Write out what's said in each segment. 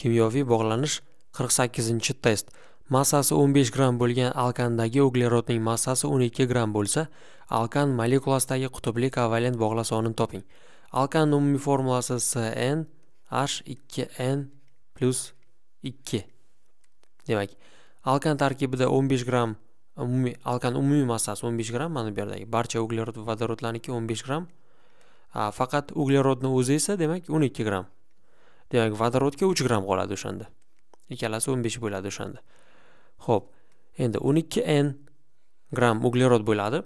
kimyoviy bog'lanish 48 test massasi 15 gram bo'lgan alkandagi uglerodning massasi 12 gram bo'lsa alkan molekulasidagi qutbli kovalent bog'la sonini toping alkan umumiy formulasi cn h2n plus 2 demak alkan tarkibida 15 gram umumiy alkan umumiy massasi 15 gram mana bu yerdagi barcha uglerod va vodorodlarniki 15 gram faqat uglerodni o'zi esa demak 12 gram demak vodorodga uch gramm qoladi o'shanda ikkalasi o'n besh bo'ladi o'shanda ho'p endi o'n ikki n gramm uglerod bo'ladi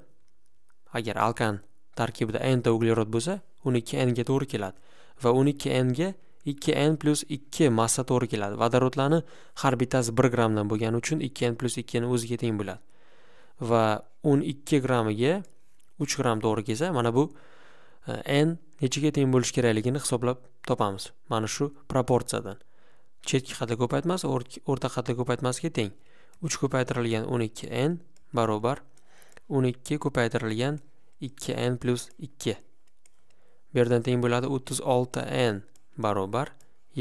agar alkan tarkibida nta uglerod bo'lsa o'n ikki n ga to'g'ri keladi va o'n ikki n ga ikki n plyus ikki massa to'g'ri keladi vodorodlarni har bittasi bir grammdan bo'lgani uchun ikki n plyus ikkini o'ziga teng bo'ladi va o'n ikki grammiga uch gramm to'g'ri kelsa mana bu eh, n nechaga teng bo'lishi kerakligini hisoblab topamiz mana shu proporsiyadan chetki xatni ko'paytmasi o'rta xatni ko'paytmasiga teng 3 ko'paytirilgan 12n barobar 12 ko'paytirilgan 2n plyus ikki bu yerdan teng bo'ladi 36n barobar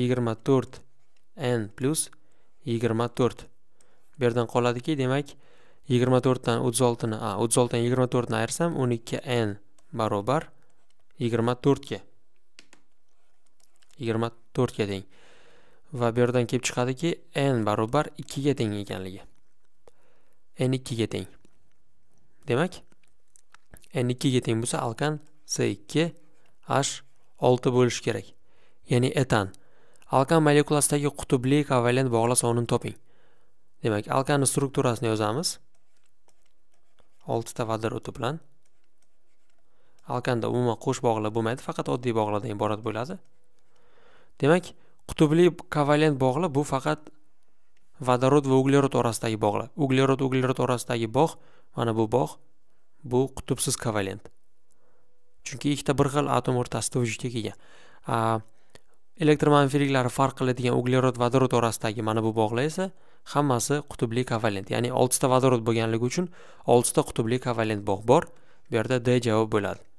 24n plyus to'rt bu yerdan qoladiki demak 24 dan 36 ni 36 dan 24 ni ayirsam 12n barobar 24 ga yigirma to'rtga teng va bu yerdan kelib chiqadiki n barobar ikkiga teng ekanligi n ikkiga teng demak n ikkiga teng bo'lsa alkan c ikki h olti bo'lishi kerak ya'ni etan alkan molekulasidagi qutubli kovalent bog'la sonini toping demak alkanni strukturasini yozamiz oltita vodorodi bilan alkanda umuman qo'sh bog'lar bo'lmaydi faqat oddiy bog'lardan iborat bo'ladi demak qutubli kovalent bog'lar bu faqat vodorod va uglerod orasidagi bog'lar uglerod uglerod orasidagi bog' mana bu bog' bu qutubsiz kovalent chunki ikkita bir xil atom o'rtasida vujudga kelgan elektromanfiliklari farq qiladigan uglerod vodorod orasidagi mana bu bog'lar esa hammasi qutubli kovalent ya'ni oltita vodorod bo'lganligi uchun oltita qutubli kovalent bog' bor bu yerda d javob bo'ladi